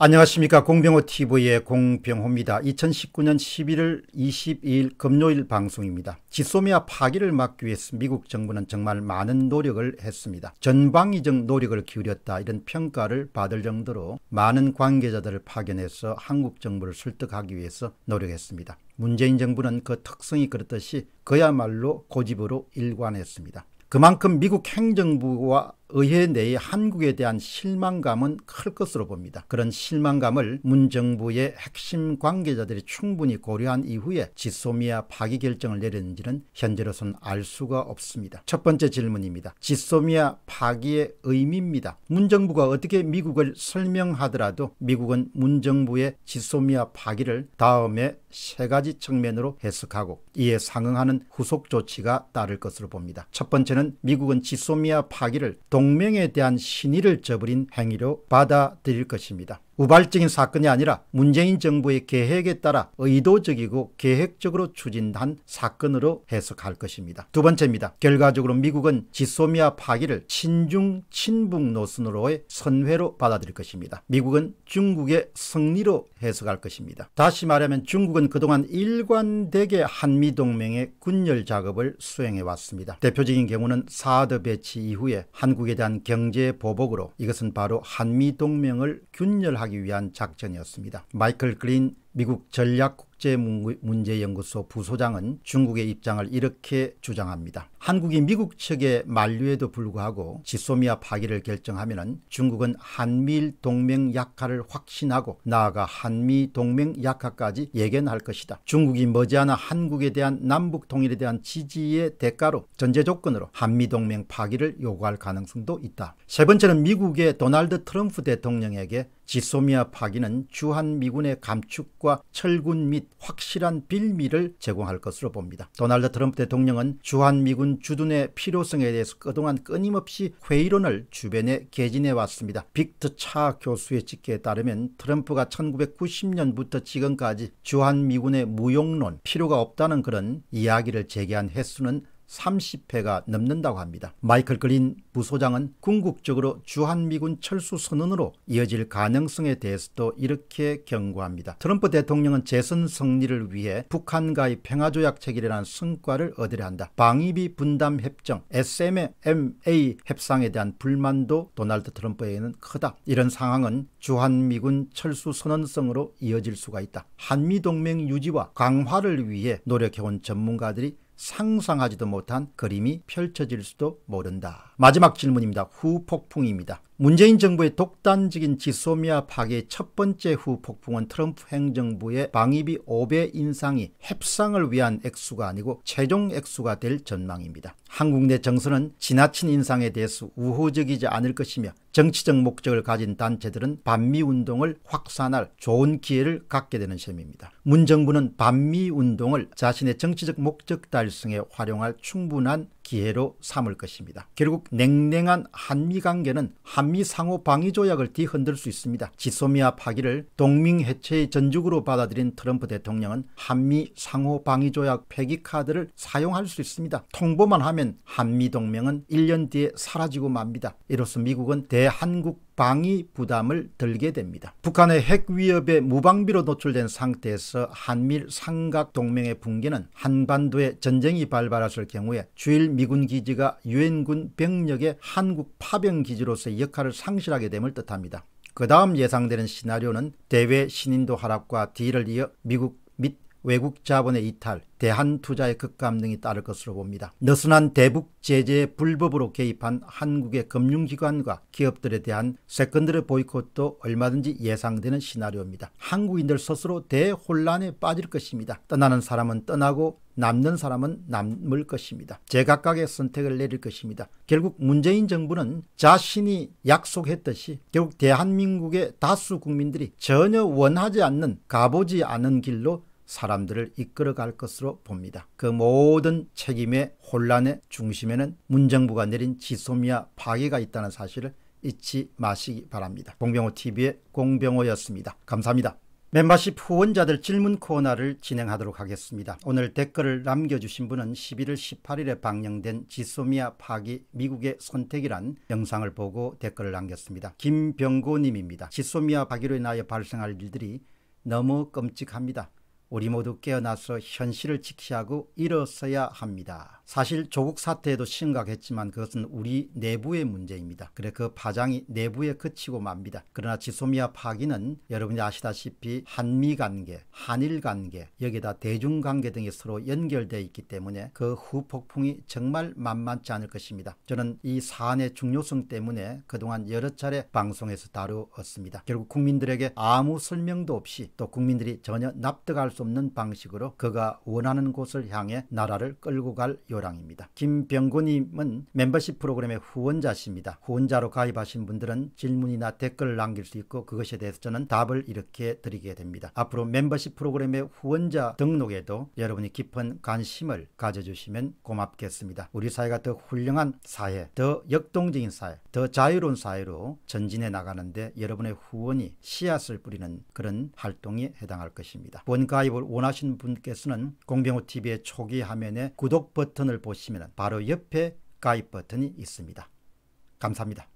안녕하십니까 공병호TV의 공병호입니다. 2019년 11월 22일 금요일 방송입니다. 지소미아 파기를 막기 위해서 미국 정부는 정말 많은 노력을 했습니다. 전방위적 노력을 기울였다 이런 평가를 받을 정도로 많은 관계자들을 파견해서 한국 정부를 설득하기 위해서 노력했습니다. 문재인 정부는 그 특성이 그렇듯이 그야말로 고집으로 일관했습니다. 그만큼 미국 행정부와 의회 내의 한국에 대한 실망감은 클 것으로 봅니다. 그런 실망감을 문 정부의 핵심 관계자들이 충분히 고려한 이후에 지소미아 파기 결정을 내렸는지는 현재로선 알 수가 없습니다. 첫 번째 질문입니다. 지소미아 파기의 의미입니다. 문 정부가 어떻게 미국을 설명하더라도 미국은 문 정부의 지소미아 파기를 다음에 세 가지 측면으로 해석하고 이에 상응하는 후속 조치가 따를 것으로 봅니다. 첫 번째는 미국은 지소미아 파기를 동맹에 대한 신의를 저버린 행위로 받아들일 것입니다. 우발적인 사건이 아니라 문재인 정부의 계획에 따라 의도적이고 계획적으로 추진한 사건으로 해석할 것입니다. 두 번째입니다. 결과적으로 미국은 지소미아 파기를 친중 친북 노선으로의 선회로 받아들일 것입니다. 미국은 중국의 승리로 해석할 것입니다. 다시 말하면 중국은 그동안 일관되게 한미동맹의 군열 작업을 수행해 왔습니다. 대표적인 경우는 사드 배치 이후에 한국에 대한 경제 보복으로 이것은 바로 한미동맹을 균열하 하기 위한 작전이었습니다. 마이클 그린 미국 전략국제문제연구소 부소장은 중국의 입장을 이렇게 주장합니다. 한국이 미국 측의 만류에도 불구하고 지소미아 파기를 결정하면 중국은 한미일 동맹 약화를 확신하고 나아가 한미 동맹 약화까지 예견할 것이다. 중국이 머지않아 한국에 대한 남북 통일에 대한 지지의 대가로 전제 조건으로 한미 동맹 파기를 요구할 가능성도 있다. 세 번째는 미국의 도널드 트럼프 대통령에게 지소미아 파기는 주한 미군의 감축과 계획과 철군 및 확실한 빌미를 제공할 것으로 봅니다. 도널드 트럼프 대통령은 주한미군 주둔의 필요성에 대해서 그동안 끊임없이 회의론을 주변에 개진해 왔습니다. 빅트 차 교수의 직계에 따르면 트럼프가 1990년부터 지금까지 주한미군의 무용론 필요가 없다는 그런 이야기를 제기한 횟수는 30회가 넘는다고 합니다. 마이클 글린 부소장은 궁극적으로 주한미군 철수 선언으로 이어질 가능성에 대해서도 이렇게 경고합니다. 트럼프 대통령은 재선 승리를 위해 북한과의 평화조약 체결이라는 성과를 얻으려 한다. 방위비 분담 협정 SMMA 협상에 대한 불만도 도널드 트럼프에게는 크다. 이런 상황은 주한미군 철수 선언성으로 이어질 수가 있다. 한미동맹 유지와 강화를 위해 노력해온 전문가들이 상상하지도 못한 그림이 펼쳐질 수도 모른다. 마지막 질문입니다. 후폭풍입니다. 문재인 정부의 독단적인 지소미아 파괴의 첫 번째 후폭풍은 트럼프 행정부의 방위비 5배 인상이 협상을 위한 액수가 아니고 최종 액수가 될 전망입니다. 한국 내 정서는 지나친 인상에 대해서 우호적이지 않을 것이며 정치적 목적을 가진 단체들은 반미운동을 확산할 좋은 기회를 갖게 되는 셈입니다. 문 정부는 반미운동을 자신의 정치적 목적 달성에 활용할 충분한 기회로 삼을 것입니다. 결국 냉랭한 한미 관계는 한미 상호 방위 조약을 뒤흔들 수 있습니다. 지소미아 파기를 동맹 해체의 전죽으로 받아들인 트럼프 대통령은 한미 상호 방위 조약 폐기 카드를 사용할 수 있습니다. 통보만 하면 한미 동맹은 1년 뒤에 사라지고 맙니다. 이로써 미국은 대한국 방위 부담을 들게 됩니다. 북한의 핵 위협에 무방비로 노출된 상태에서 한밀 삼각 동맹의 붕괴는 한반도에 전쟁이 발발했을 경우에 주일 미군 기지가 유엔군 병력의 한국 파병 기지로서 역할을 상실하게 됨을 뜻합니다. 그 다음 예상되는 시나리오는 대외 신인도 하락과 뒤를 이어 미국 및 외국 자본의 이탈, 대한투자의 급감 등이 따를 것으로 봅니다. 느슨한 대북 제재에 불법으로 개입한 한국의 금융기관과 기업들에 대한 세컨드의 보이콧도 얼마든지 예상되는 시나리오입니다. 한국인들 스스로 대혼란에 빠질 것입니다. 떠나는 사람은 떠나고 남는 사람은 남을 것입니다. 제각각의 선택을 내릴 것입니다. 결국 문재인 정부는 자신이 약속했듯이 결국 대한민국의 다수 국민들이 전혀 원하지 않는 가보지 않은 길로 사람들을 이끌어갈 것으로 봅니다. 그 모든 책임의 혼란의 중심에는 문정부가 내린 지소미아 파괴가 있다는 사실을 잊지 마시기 바랍니다. 공병호TV의 공병호였습니다. 감사합니다. 멤버십 후원자들 질문 코너를 진행하도록 하겠습니다. 오늘 댓글을 남겨주신 분은 11월 18일에 방영된 지소미아 파기 미국의 선택이란 영상을 보고 댓글을 남겼습니다. 김병고님입니다. 지소미아 파기로 인하여 발생할 일들이 너무 끔찍합니다. 우리 모두 깨어나서 현실을 직시하고 일어서야 합니다. 사실 조국 사태에도 심각했지만 그것은 우리 내부의 문제입니다. 그래 그 파장이 내부에 그치고 맙니다. 그러나 지소미아 파기는 여러분이 아시다시피 한미 관계, 한일 관계, 여기다 대중 관계 등이 서로 연결되어 있기 때문에 그 후폭풍이 정말 만만치 않을 것입니다. 저는 이 사안의 중요성 때문에 그동안 여러 차례 방송에서 다루었습니다. 결국 국민들에게 아무 설명도 없이 또 국민들이 전혀 납득할 수수 없는 방식으로 그가 원하는 곳을 향해 나라를 끌고 갈 요량입니다. 김병구님은 멤버십 프로그램의 후원자십니다. 후원자로 가입하신 분들은 질문이나 댓글을 남길 수 있고 그것에 대해서 저는 답을 이렇게 드리게 됩니다. 앞으로 멤버십 프로그램의 후원자 등록에도 여러분이 깊은 관심을 가져주시면 고맙겠습니다. 우리 사회가 더 훌륭한 사회, 더 역동적인 사회, 더 자유로운 사회로 전진해 나가는데 여러분의 후원이 씨앗을 뿌리는 그런 활동에 해당할 것입니다. 원 가입 가입을 원하시는 분께서는 공병호TV의 초기 화면에 구독 버튼을 보시면 바로 옆에 가입 버튼이 있습니다. 감사합니다.